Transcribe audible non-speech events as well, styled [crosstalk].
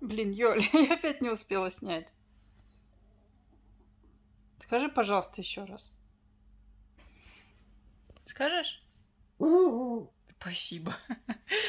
Блин, Ёль, [laughs] я опять не успела снять. Скажи, пожалуйста, еще раз. Скажешь? Спасибо. [laughs]